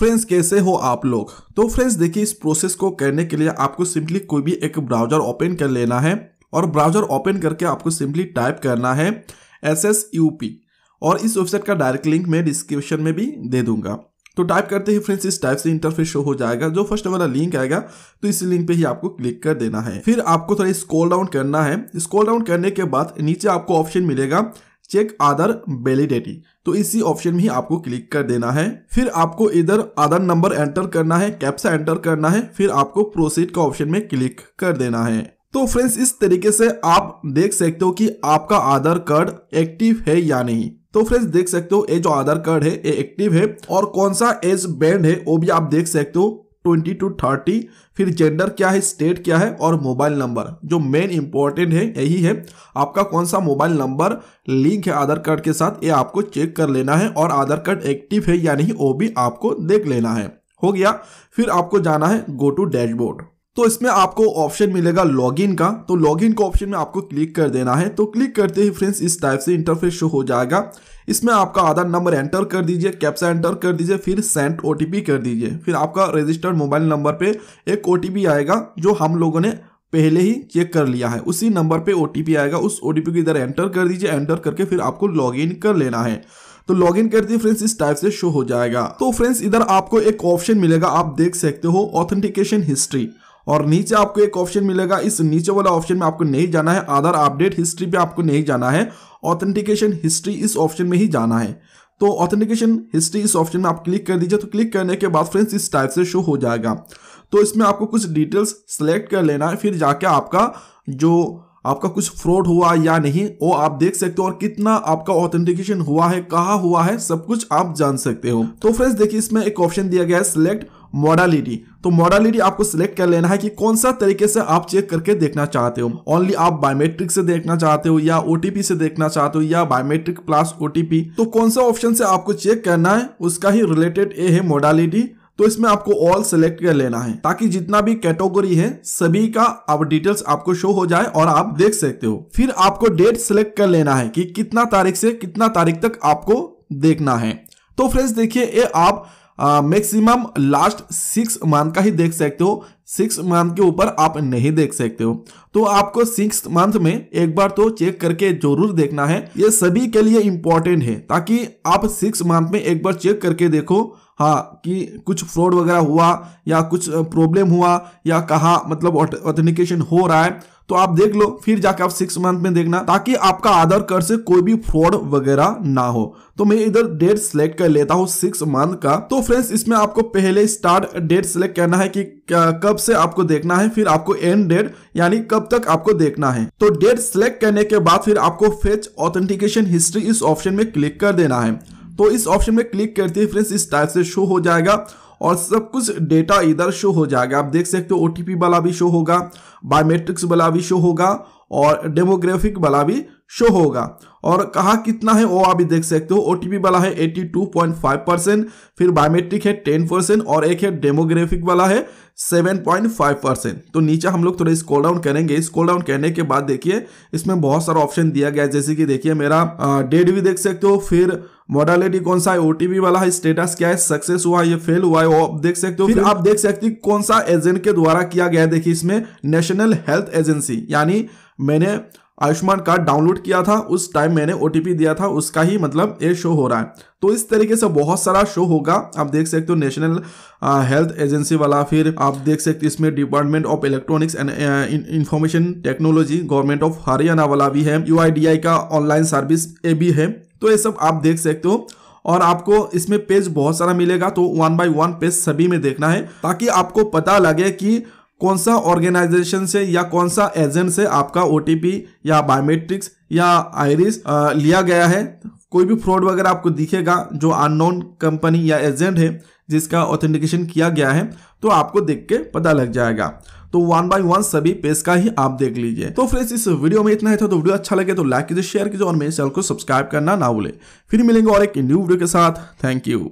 friends कैसे हो आप लोग तो फ्रेंड्स देखिए इस प्रोसेस को करने के लिए आपको सिंपली कोई भी एक ब्राउजर ओपन कर लेना है और ब्राउजर ओपन करके आपको सिंपली टाइप करना है एस एस यू पी और इस वेबसाइट का डायरेक्ट लिंक मैं डिस्क्रिप्शन में भी दे दूंगा तो टाइप करते ही फ्रेंड्स इस टाइप से इंटरफेस शो हो जाएगा जो फर्स्ट वाला लिंक आएगा तो इस लिंक पे ही आपको क्लिक कर देना है फिर आपको थोड़ा स्क्रॉल डाउन करना है स्क्रॉल डाउन करने के बाद नीचे आपको ऑप्शन मिलेगा चेक आदर वेलिडिटी तो इसी ऑप्शन में ही आपको क्लिक कर देना है फिर आपको इधर आधार नंबर एंटर करना है कैप्सा एंटर करना है फिर आपको प्रोसीड का ऑप्शन में क्लिक कर देना है तो फ्रेंड्स इस तरीके से आप देख सकते हो कि आपका आधार कार्ड एक्टिव है या नहीं तो फ्रेंड्स देख सकते हो ये जो आधार कार्ड है ये एक्टिव है और कौन सा एज बैंड है वो भी आप देख सकते हो ट्वेंटी टू थर्टी फिर जेंडर क्या है स्टेट क्या है और मोबाइल नंबर जो मेन इंपॉर्टेंट है यही है आपका कौन सा मोबाइल नंबर लिंक है आधार कार्ड के साथ ये आपको चेक कर लेना है और आधार कार्ड एक्टिव है या नहीं वो भी आपको देख लेना है हो गया फिर आपको जाना है गो टू डैशबोर्ड तो इसमें आपको ऑप्शन मिलेगा लॉगिन का तो लॉगिन का ऑप्शन में आपको क्लिक कर देना है तो क्लिक करते ही फ्रेंड्स इस टाइप से इंटरफेस शो हो जाएगा इसमें आपका आधार नंबर एंटर कर दीजिए कैप्सा एंटर कर दीजिए फिर सेंड ओ कर दीजिए फिर आपका रजिस्टर्ड मोबाइल नंबर पर एक ओ आएगा जो हम लोगों ने पहले ही चेक कर लिया है उसी नंबर पर ओ आएगा उस ओ को इधर एंटर कर दीजिए एंटर करके फिर आपको लॉगिन कर लेना है तो लॉग इन करते फ्रेंड्स इस टाइप से शो हो जाएगा तो फ्रेंड्स इधर आपको एक ऑप्शन मिलेगा आप देख सकते हो ऑथेंटिकेशन हिस्ट्री और नीचे आपको एक ऑप्शन मिलेगा इस नीचे वाला ऑप्शन में आपको नहीं जाना है आधार अपडेट हिस्ट्री पे आपको नहीं जाना है ऑथेंटिकेशन हिस्ट्री इस ऑप्शन में ही जाना है तो ऑथेंटिकेशन हिस्ट्री इस ऑप्शन में आप क्लिक कर दीजिए तो क्लिक करने के बाद फ्रेंड्स इस टाइप से शो हो जाएगा तो इसमें आपको कुछ डिटेल्स सेलेक्ट कर लेना है फिर जाके आपका जो आपका कुछ फ्रॉड हुआ या नहीं वो आप देख सकते हो और कितना आपका ऑथेंटिकेशन हुआ है कहाँ हुआ है सब कुछ आप जान सकते हो तो फ्रेंड्स देखिए इसमें एक ऑप्शन दिया गया है सिलेक्ट मॉडालिटी तो मॉडालिटी आपको सिलेक्ट कर लेना है कि कौन सा तरीके से आप चेक करके देखना चाहते हो ओनली आप बायोमेट्रिक से देखना चाहते हो या ओटीपी से देखना चाहते हो या बायोमेट्रिक प्लस ओटीपी तो कौन सा ऑप्शन से आपको चेक करना है उसका ही रिलेटेड ए है मोडालिटी तो इसमें आपको ऑल सेलेक्ट कर लेना है ताकि जितना भी कैटेगरी है सभी का अब डिटेल्स आपको शो हो जाए और आप देख सकते हो फिर आपको डेट सेलेक्ट कर लेना है कि कितना तारीख से कितना तारीख तक आपको देखना है तो फ्रेंड्स देखिए ये आप मैक्सिमम लास्ट सिक्स मंथ का ही देख सकते हो सिक्स मंथ के ऊपर आप नहीं देख सकते हो तो आपको सिक्स मंथ में एक बार तो चेक करके जरूर देखना है ये सभी के लिए इम्पोर्टेंट है ताकि आप सिक्स मंथ में एक बार चेक करके देखो हाँ कि कुछ फ्रॉड वगैरह हुआ या कुछ प्रॉब्लम हुआ या कहा मतलब ऑथेंटिकेशन हो रहा है तो आप देख लो फिर जाके आप सिक्स मंथ में देखना ताकि आपका आधार कार्ड से कोई भी फ्रॉड वगैरह ना हो तो मैं इधर डेट सिलेक्ट कर लेता हूँ सिक्स मंथ का तो फ्रेंड्स इसमें आपको पहले स्टार्ट डेट सिलेक्ट करना है कि कब से आपको देखना है फिर आपको एंड डेट यानी कब तक आपको देखना है तो डेट सिलेक्ट करने के बाद फिर आपको फेच ऑथेंटिकेशन हिस्ट्री इस ऑप्शन में क्लिक कर देना है तो इस ऑप्शन में क्लिक करते ही फ्रेंड्स इस टाइप से शो हो जाएगा और सब कुछ डेटा इधर शो हो जाएगा आप देख सकते हो ओ वाला भी शो होगा बायोमेट्रिक्स वाला भी शो होगा और डेमोग्राफिक वाला भी शो होगा और कहा कितना है वो आप देख सकते हो ओ वाला है 82.5 परसेंट फिर बायोमेट्रिक है 10 परसेंट और एक है डेमोग्राफिक वाला है 7.5 परसेंट तो नीचे हम लोग थोड़ा स्कोल डाउन करेंगे स्कोल डाउन करने के बाद देखिए इसमें बहुत सारा ऑप्शन दिया गया है जैसे कि देखिए मेरा डेट भी देख सकते हो फिर मॉडलिटी कौन सा है ओटीपी वाला है स्टेटस क्या है सक्सेस हुआ है फेल हुआ है वो आप देख सकते हो फिर आप देख सकते हो कौन सा एजेंट के द्वारा किया गया है देखिए इसमें नेशनल हेल्थ एजेंसी यानी मैंने आयुष्मान कार्ड डाउनलोड किया था उस टाइम मैंने ओ दिया था उसका ही मतलब ये शो हो रहा है तो इस तरीके से बहुत सारा शो होगा आप देख सकते हो नेशनल हेल्थ एजेंसी वाला फिर आप देख सकते हो इसमें department of electronics and information technology government of Haryana वाला भी है यू का ऑनलाइन सर्विस ये भी है तो ये सब आप देख सकते हो और आपको इसमें पेज बहुत सारा मिलेगा तो वन बाई वन पेज सभी में देखना है ताकि आपको पता लगे कि कौन सा ऑर्गेनाइजेशन से या कौन सा एजेंट से आपका ओ या बायोमेट्रिक्स या आयरिस लिया गया है कोई भी फ्रॉड वगैरह आपको दिखेगा जो अननोन कंपनी या एजेंट है जिसका ऑथेंटिकेशन किया गया है तो आपको देख के पता लग जाएगा तो वन बाय वन सभी पेज का ही आप देख लीजिए तो फ्रेंड्स इस वीडियो में इतना है तो वीडियो अच्छा लगे तो लाइक कीजिए शेयर कीजिए और मेरे चैनल को सब्सक्राइब करना ना भूले फिर मिलेंगे और एक न्यू वीडियो के साथ थैंक यू